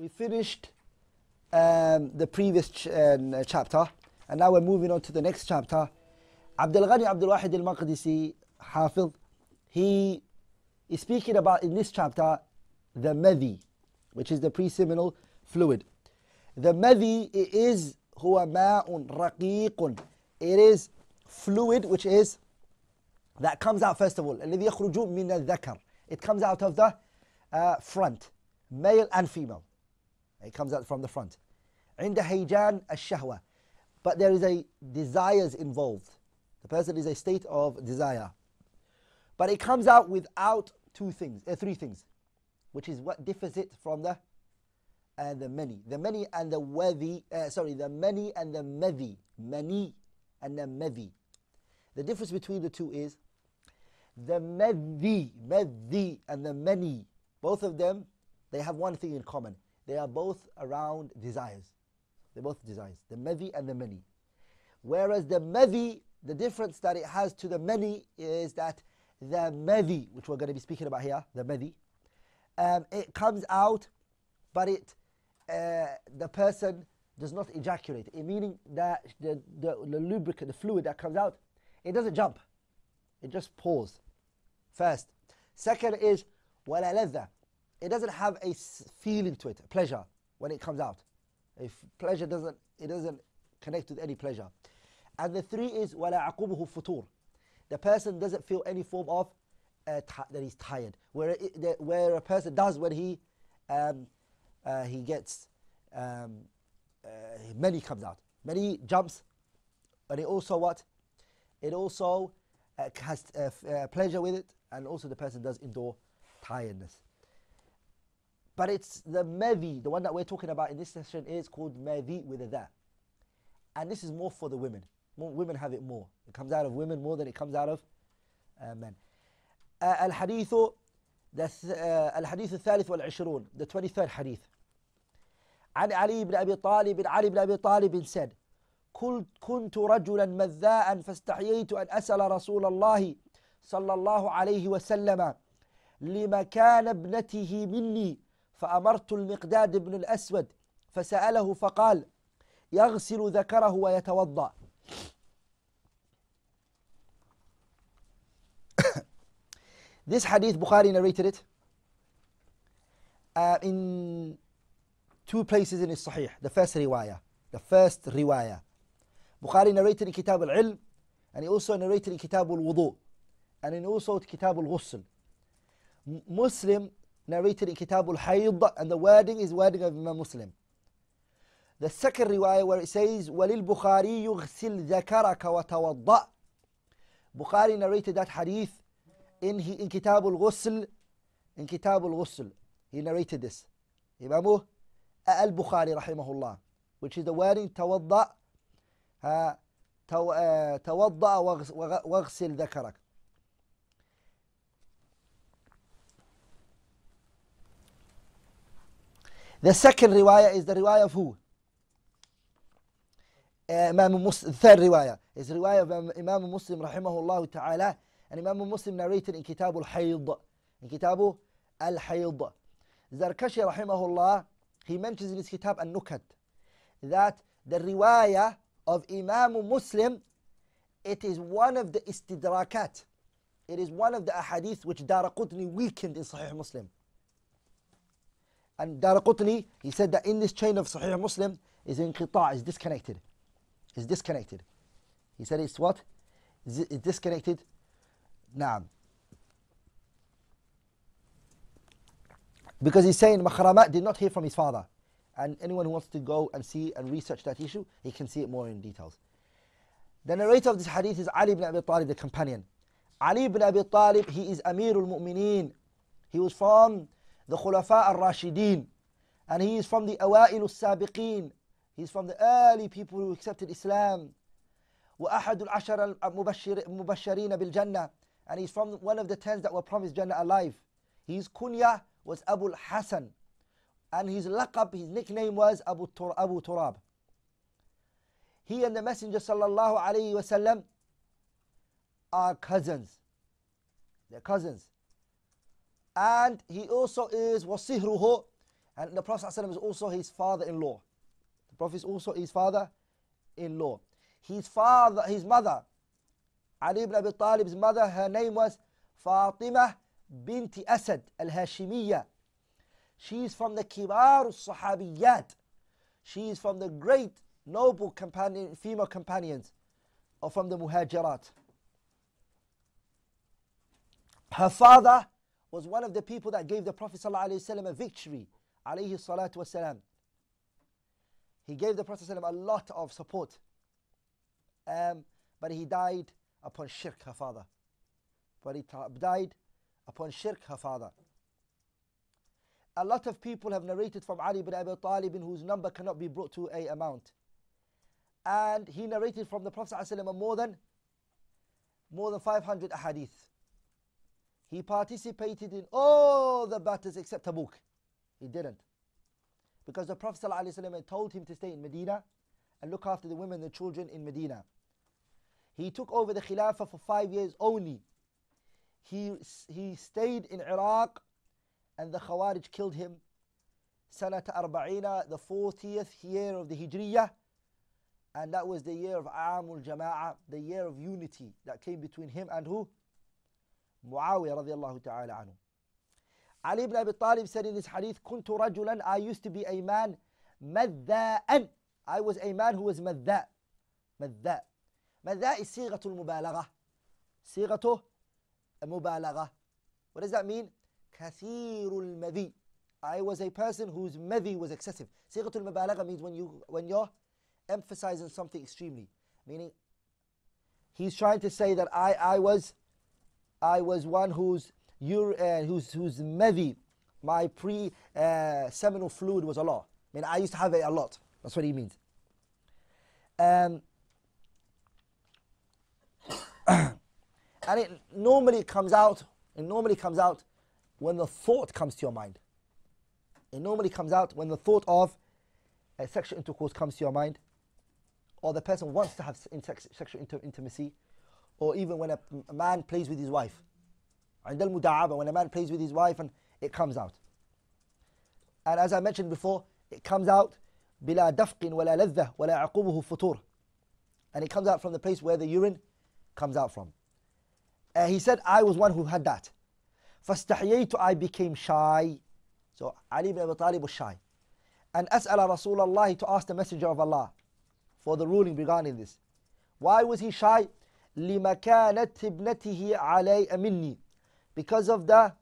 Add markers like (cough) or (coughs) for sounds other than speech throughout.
We finished um, the previous ch um, uh, chapter and now we're moving on to the next chapter. Abdul Ghani Abdul Wahid al Maqdisi, Hafid, he is speaking about in this chapter the Madhi, which is the preseminal fluid. The Madhi is huwa ma'un raqiqun. It is fluid which is that comes out first of all. It comes out of the uh, front, male and female. It comes out from the front. عند هيجان الشهوة. But there is a desires involved. The person is a state of desire. But it comes out without two things, uh, three things, which is what differs it from the and uh, the many, the many and the wadi, uh, sorry, the many and the madhi, many and the madhi. The difference between the two is the madhi, madhi and the many, both of them, they have one thing in common. They are both around desires. They're both desires, the mevi and the many. Whereas the mevi, the difference that it has to the many is that the mevi, which we're going to be speaking about here, the mevi, um, it comes out, but it uh, the person does not ejaculate. It meaning that the, the, the lubricant, the fluid that comes out, it doesn't jump. It just pours. First. Second is wala it doesn't have a feeling to it, pleasure, when it comes out. If pleasure doesn't, it doesn't connect with any pleasure. And the three is وَلَا akubuhu futur. The person doesn't feel any form of uh, that he's tired. Where, it, the, where a person does when he, um, uh, he gets, um, uh, many comes out. Many jumps, and it also what? It also uh, has uh, uh, pleasure with it, and also the person does endure tiredness. But it's the madhi, the one that we're talking about in this session is called madhi with a da. And this is more for the women. More, women have it more. It comes out of women more than it comes out of uh, men. al الحديث the, uh, الحديث wal-ishroon, the 23rd hadith. عن علي بن أبي طالب علي بن أبي طالب said كنت رجلا مذاء فاستحييت أن أسأل رسول الله صلى الله عليه وسلم لمكان ابنته مني فأمرت المقداد بن الأسود فسأله فقال يغسل ذكره ويتوضأ This hadith Bukhari narrated it uh, in two places in his Sahih. The first riwayah, the first riwayah. Bukhari narrated in Kitab al-Ilm and he also narrated in Kitab al-Wudu and in also Kitab al-Ghusl. Muslim narrated in Kitab al and the wording is wording of Imam Muslim. The second riwayah where it says, walil Bukhari yughsil يُغْسِلْ wa tawadda. Bukhari narrated that hadith in, he, in Kitab al ghusl in Kitab al ghusl He narrated this. Imam al-Bukhari rahimahullah, which is the wording تَوَضَّأ uh, تَوَضَّأ وَغْسِلْ ذَكَرَكَ The second riwayah is the riwayah of who? Imam Muslim, the third riwayah is the riwayah of Imam Muslim rahimahullah ta'ala and Imam Muslim narrated in Kitab al-Hayd in Kitab al-Hayd Zarkashi rahimahullah he mentions in his Kitab al-Nukat that the riwayah of Imam Muslim it is one of the istidrakat it is one of the ahadith which Daraqutni weakened in Sahih Muslim And Daraqutni, he said that in this chain of Sahih Muslim is inqita, is disconnected. Is disconnected. He said it's what? Is disconnected? Naam. Because he's saying Makhramat did not hear from his father. And anyone who wants to go and see and research that issue, he can see it more in details. The narrator of this hadith is Ali ibn Abi Talib, the companion. Ali ibn Abi Talib, he is Amirul Mu'mineen. He was from the Khulafa al-Rashideen. And he is from the Awail al-Sabiqeen. He's from the early people who accepted Islam. وأحد العشر المبشرين بالجنة and he's from one of the tens that were promised Jannah alive. His kunya was Abu Hassan, and his laqab, his nickname was Abu, Tur- Abu Turab. He and the Messenger sallallahu alaihi wasallam are cousins. They're cousins and he also is Wasihruho, and the Prophet is also his father-in-law. The Prophet is also his father-in-law. His father, his mother, Ali ibn Abi Talib's mother, her name was Fatima binti Asad al-Hashimiyya. She is from the Kibar Sahabiyat. She is from the great noble companion, female companions, or from the Muhajirat. Her father was one of the people that gave the Prophet ﷺ a victory. Alayhi salatu wasalam. He gave the Prophet ﷺ a lot of support. Um, but he died upon shirk, her father. But he died upon shirk, her father. A lot of people have narrated from Ali ibn Abi Talib, whose number cannot be brought to a amount. And he narrated from the Prophet ﷺ more than more than 500 ahadith. He participated in all the battles except Tabuk. He didn't. Because the Prophet ﷺ told him to stay in Medina and look after the women and the children in Medina. He took over the Khilafah for five years only. He, he stayed in Iraq and the Khawarij killed him. Sanat Arba'ina, the 40th year of the Hijriyah. And that was the year of Amul Jama'ah, the year of unity that came between him and who? معاوية رضي الله تعالى عنه علي بن أبي Talib said in this hadith كنت رجلا I used to be a man مذاء I was a man who was مذاء مذاء مذاء صيغة المبالغة صيغته مبالغة What does that mean? كثير المذي I was a person whose madhi was excessive. صيغة المبالغة means when you when you're emphasizing something extremely. Meaning he's trying to say that I I was I was one whose your uh, whose whose mevi, my pre uh, seminal fluid was a lot. I mean, I used to have it a lot. That's what he means. Um, (coughs) and it normally comes out. It normally comes out when the thought comes to your mind. It normally comes out when the thought of sexual intercourse comes to your mind, or the person wants to have sexual intimacy or even when a, a man plays with his wife. عند المداعبة, when a man plays with his wife and it comes out. And as I mentioned before, it comes out بلا دفق ولا لذة ولا عقوبه فطور. And it comes out from the place where the urine comes out from. And he said, I was one who had that. فاستحييت, I became shy. So Ali ibn Abi Talib was shy. And as'ala Rasulullah to ask the Messenger of Allah for the ruling regarding this. Why was he shy? ابْنَتِهِ مِنِّي Because of the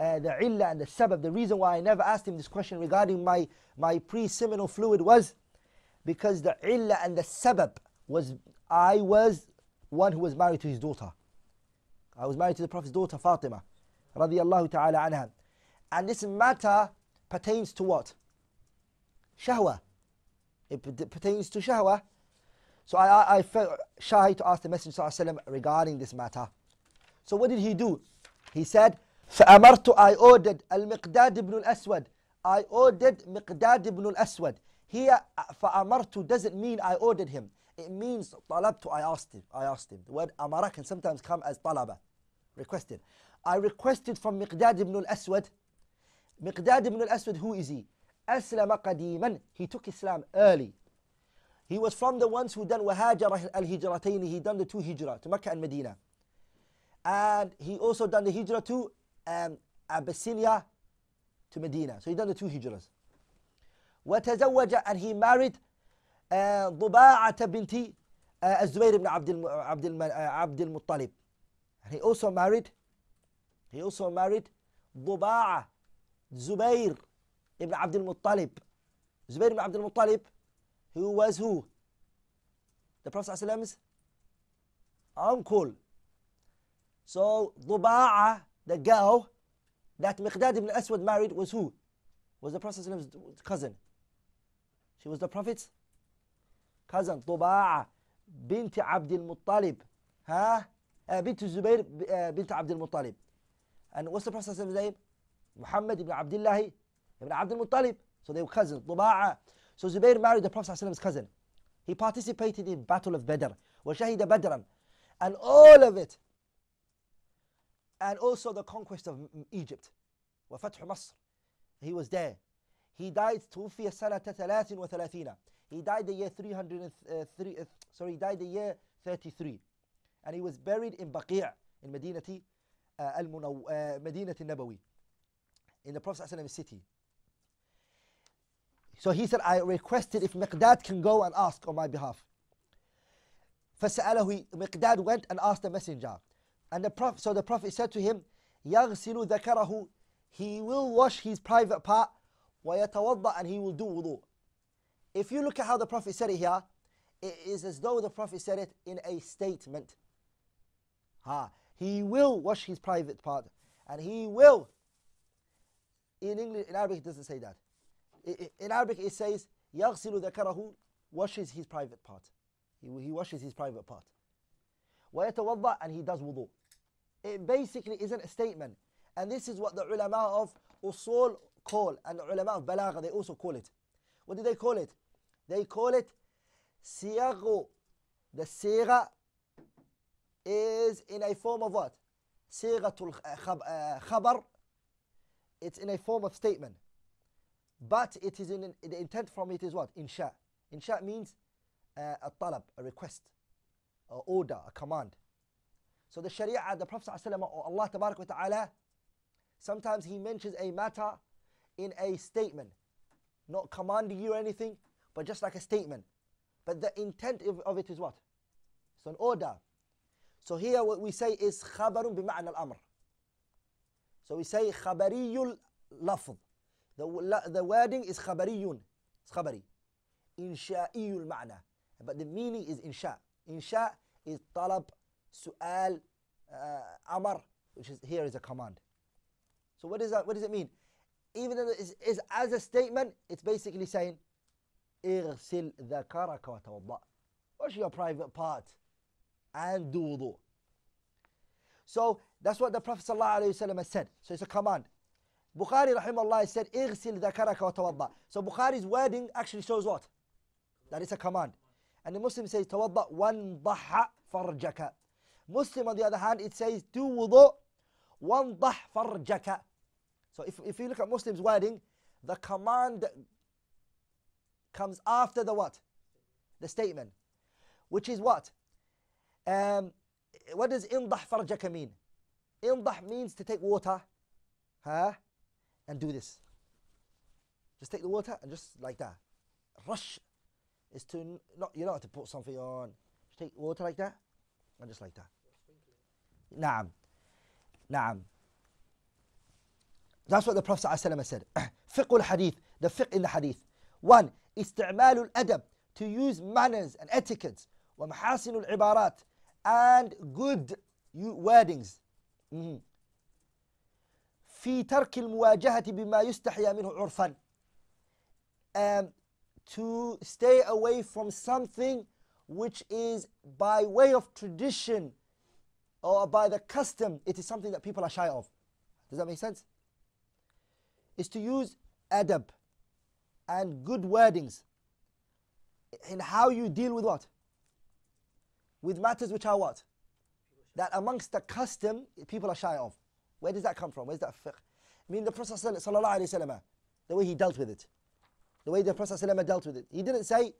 uh, the illah and the sabab, the reason why I never asked him this question regarding my, my pre-seminal fluid was because the illah and the sabab was I was one who was married to his daughter. I was married to the Prophet's daughter Fatima radiallahu ta'ala anha. And this matter pertains to what? Shahwa. It pertains to shahwa so I, I felt shy to ask the Messenger وسلم, regarding this matter. So what did he do? He said, فأمرت I ordered المقداد ibn al-Aswad. I ordered مقداد ibn al-Aswad. Here, فأمرت doesn't mean I ordered him. It means طلبت I asked him. I asked him. The word أمر can sometimes come as طلبة, requested. I requested from مقداد ibn al-Aswad. مقداد ibn al-Aswad, who is he? أسلم قديما. He took Islam early. He was from the ones who done وهاجر الهجرتين. He done the two hijra to Mecca and Medina. And he also done the hijra to um, Abyssinia to Medina. So he done the two hijras. وتزوج and he married ضباعة uh, بنت uh, الزبير بن عبد الم, عبد الم, uh, عبد المطلب. And he also married he also married ضباعة زبير ابن عبد المطلب. زبير بن عبد المطلب Who was who? The Prophet Prophet's uncle. So Duba'a, the girl that Miqdad ibn Aswad married was who? Was the Prophet's cousin. She was the Prophet's cousin. Duba'a bint Abdul Muttalib. Huh? Uh, bint Zubair uh, bint Abdul Muttalib. And what's the Prophet's name? Muhammad ibn Abdullah ibn Abdul Muttalib. So they were cousins. Duba'a. So Zubair married the Prophet Prophet's cousin. He participated in Battle of Badr. وَشَهِدَ بَدْرًا And all of it. And also the conquest of Egypt. وَفَتْحُ مَصْرِ He was there. He died توفي سنة 33 He died the year 303 uh, uh, sorry, he died the year 33. And he was buried in Baqi' in Medina, uh, al uh, Medinati Nabawi in the Prophet's city. So he said, I requested if Miqdad can go and ask on my behalf. فسأله Miqdad went and asked the messenger. And the Prophet, so the Prophet said to him, يغسل ذكره He will wash his private part ويتوضأ and he will do wudu. If you look at how the Prophet said it here, it is as though the Prophet said it in a statement. Ha. He will wash his private part and he will. In English, in Arabic, it doesn't say that in Arabic it says, يَغْسِلُ ذَكَرَهُ Washes his private part. He, he washes his private part. وَيَتَوَضَّعْ And he does wudu. It basically isn't a statement. And this is what the ulama of usul call. And the ulama of balagha, they also call it. What do they call it? They call it siyagu. The siga is in a form of what? Sigatul khabar. It's in a form of statement. But it is in, the intent from it is what? Insha. Insha means uh, a talab, a request, a order, a command. So the Sharia, the Prophet ﷺ or Allah wa Ta'ala, sometimes he mentions a matter in a statement, not commanding you anything, but just like a statement. But the intent of, of it is what? It's an order. So here what we say is khabarun bima'na al-amr. So we say khabariyul lafz. The, the wording is khabariyun. It's khabari. Insha'iyul ma'na. But the meaning is insha. Insha is talab, su'al, uh, amar, which is here is a command. So what, is that, what does it mean? Even though it's, as a statement, it's basically saying, اغسل ذكرك وتوضأ. Wash your private part and do wudu. So that's what the Prophet ﷺ said. So it's a command. Bukhari rahimahullah said, Igsil dhakaraka wa tawadda. So Bukhari's wording actually shows what? That it's a command. And the Muslim says, tawadda wan dhaha farjaka. Muslim on the other hand, it says, do wudu wan dah farjaka. So if, if you look at Muslim's wording, the command comes after the what? The statement. Which is what? Um, what does indah farjaka mean? Indah means to take water. Huh? and do this. Just take the water and just like that. Rush is to not you don't have to put something on. Just take water like that and just like that. Naam. Naam. That's what the Prophet ﷺ said. (coughs) fiqh hadith the fiqh in the hadith. One, istimalul al-adab, to use manners and etiquettes. mahasinul Ibarat and good wordings. Mm -hmm. في ترك المواجهة بما يستحيا منه عرفا um, to stay away from something which is by way of tradition or by the custom it is something that people are shy of does that make sense is to use adab and good wordings in how you deal with what with matters which are what that amongst the custom people are shy of where does that come from? Where's that fiqh? I mean, the Prophet ﷺ, the way he dealt with it, the way the Prophet ﷺ dealt with it, he didn't say,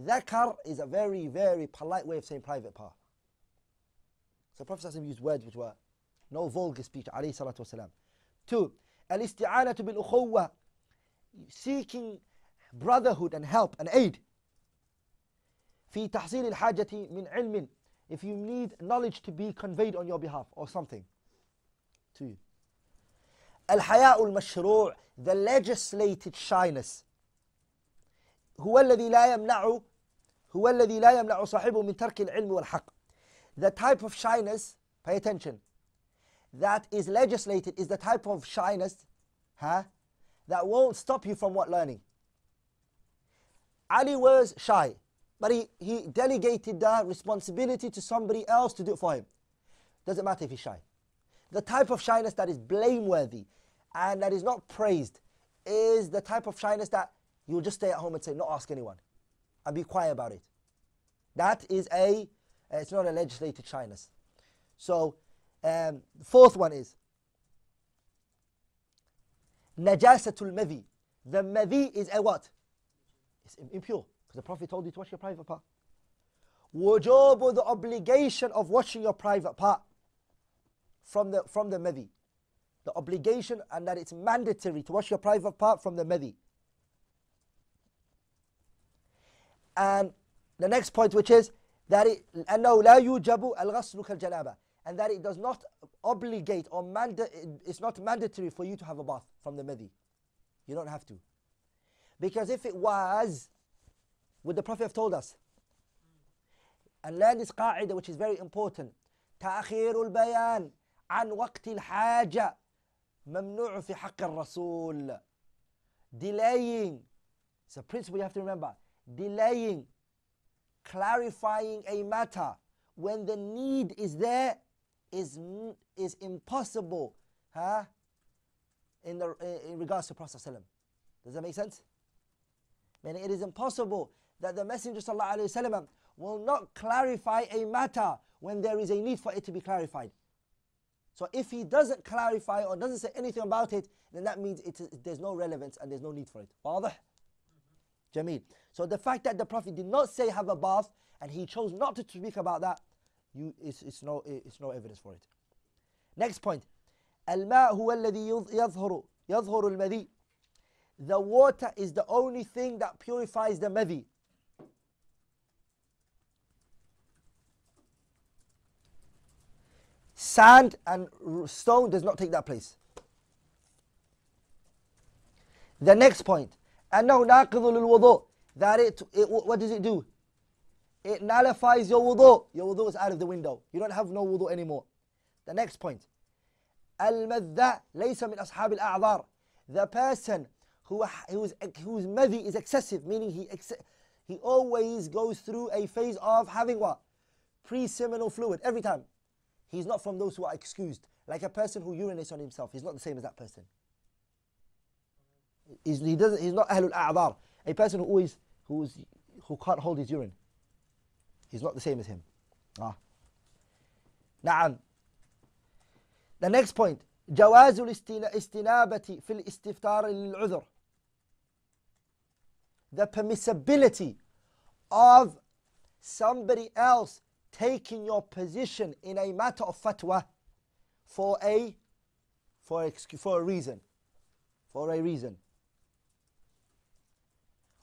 Dhakar is a very, very polite way of saying private part. So Prophet ﷺ used words which were no vulgar speech, alayhi salatu Two, al-isti'anatu bil seeking brotherhood and help and aid. في تحصيل الحاجة من علم if you need knowledge to be conveyed on your behalf or something too. المشروع the legislated shyness هو الذي لا يمنعه هو الذي لا يمنع صاحبه من ترك العلم والحق the type of shyness pay attention that is legislated is the type of shyness huh, that won't stop you from what learning Ali was shy but he, he delegated the responsibility to somebody else to do it for him doesn't matter if he's shy the type of shyness that is blameworthy and that is not praised is the type of shyness that you'll just stay at home and say, not ask anyone, and be quiet about it. That is a, it's not a legislated shyness. So, um, the fourth one is najasatul Mavi. The Mavi is a what? It's impure because the Prophet told you to wash your private part. Wujub, the obligation of washing your private part from the, from the madhi. The obligation and that it's mandatory to wash your private part from the madhi. And the next point which is that it أنه لا يوجب الغسل كالجنابة and that it does not obligate or manda- it's not mandatory for you to have a bath from the madhi. You don't have to. Because if it was, would the Prophet have told us? And learn this qaida which is very important. تأخير البيان عن وقت الحاجة ممنوع في حق الرسول delaying it's a principle you have to remember delaying clarifying a matter when the need is there is is impossible huh in the in regards to prophet does that make sense meaning it is impossible that the messenger of Allah will not clarify a matter when there is a need for it to be clarified so if he doesn't clarify or doesn't say anything about it, then that means it, there's no relevance and there's no need for it. واضح? Jameel. So the fact that the Prophet did not say have a bath and he chose not to speak about that, you, it's, it's, no, it's no evidence for it. Next point. The water is the only thing that purifies the madi. Sand and stone does not take that place. The next point, now That it, it, what does it do? It nullifies your wudu. Your wudu is out of the window. You don't have no wudu anymore. The next point, The person who, who's, whose madhi is excessive, meaning he, he always goes through a phase of having what? pre seminal fluid every time. He's not from those who are excused. Like a person who urinates on himself, he's not the same as that person. He's, he doesn't, he's not Ahlul A'dar. A person who always, who's, who can't hold his urine, he's not the same as him. Ah. Na'am. The next point. جواز الاستنابة في الاستفتار للعذر. The permissibility of somebody else taking your position in a matter of fatwa for a for a, for a reason for a reason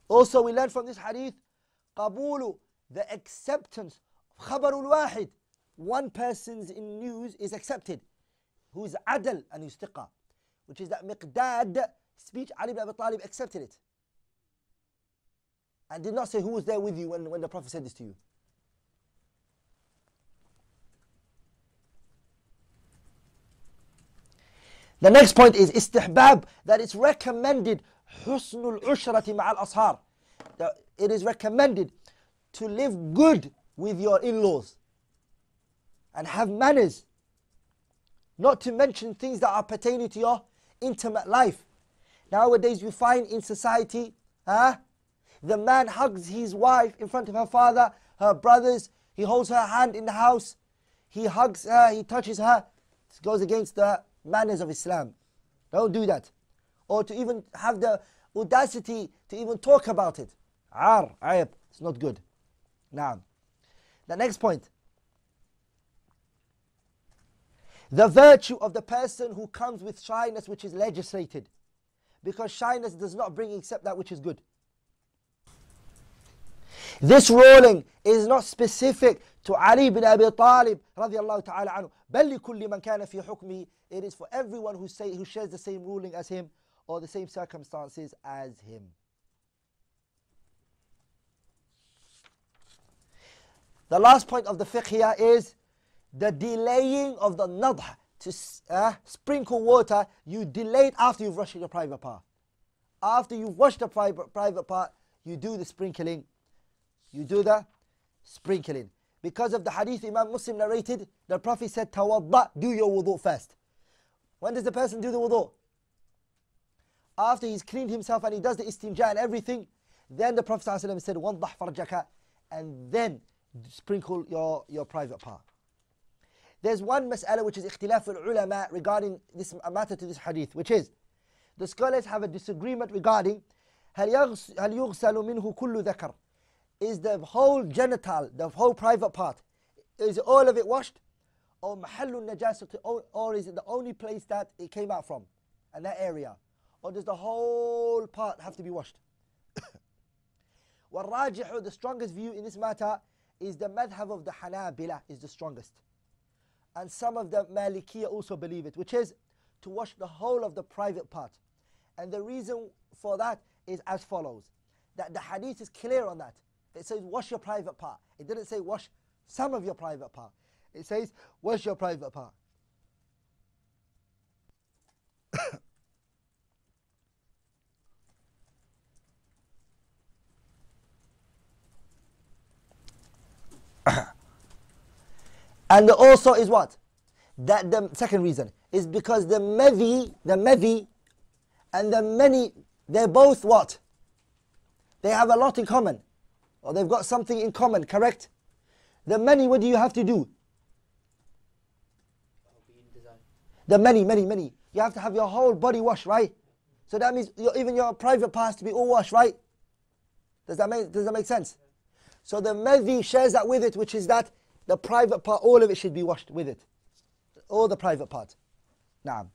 also we learn from this hadith qabulu the acceptance of khabarul wahid one person's in news is accepted who's adl and who's which is that miqdad speech Ali ibn Abi Talib accepted it and did not say who was there with you when, when the prophet said this to you The next point is istihbab, that it's recommended husnul ushrati ma'al ashar. It is recommended to live good with your in-laws and have manners. Not to mention things that are pertaining to your intimate life. Nowadays we find in society, huh, the man hugs his wife in front of her father, her brothers, he holds her hand in the house, he hugs her, he touches her. This goes against the manners of Islam. Don't do that. Or to even have the audacity to even talk about it. Ar, ayab, it's not good. Now, the next point. The virtue of the person who comes with shyness which is legislated. Because shyness does not bring except that which is good. This ruling is not specific to Ali bin Abi Talib رضي الله تعالى عنه بل it is for everyone who, say, who shares the same ruling as him or the same circumstances as him. The last point of the fiqh here is the delaying of the nadh to uh, sprinkle water. You delay it after you've washed your private part. After you've washed the private, private part, you do the sprinkling you do the sprinkling. Because of the hadith Imam Muslim narrated, the Prophet said, Tawadda, do your wudu first. When does the person do the wudu? After he's cleaned himself and he does the istinja and everything, then the Prophet said, Waddah farjaka, and then sprinkle your, your private part. There's one mas'ala which is ikhtilaf ulama regarding this matter to this hadith, which is the scholars have a disagreement regarding هل يغسل منه كل ذكر is the whole genital, the whole private part. Is all of it washed? Or mahallu najasati, or is it the only place that it came out from? And that area? Or does the whole part have to be washed? والراجح, (coughs) the strongest view in this matter is the madhab of the Hanabila is the strongest. And some of the Malikiya also believe it, which is to wash the whole of the private part. And the reason for that is as follows, that the hadith is clear on that. It says wash your private part. It didn't say wash some of your private part. It says wash your private part. (coughs) and also is what? That the second reason is because the mevi, the mevi, and the many, they're both what? They have a lot in common or they've got something in common, correct? The many, what do you have to do? The many, many, many. You have to have your whole body washed, right? So that means your, even your private parts to be all washed, right? Does that make, does that make sense? So the medhi shares that with it, which is that the private part, all of it should be washed with it. All the private part. Now.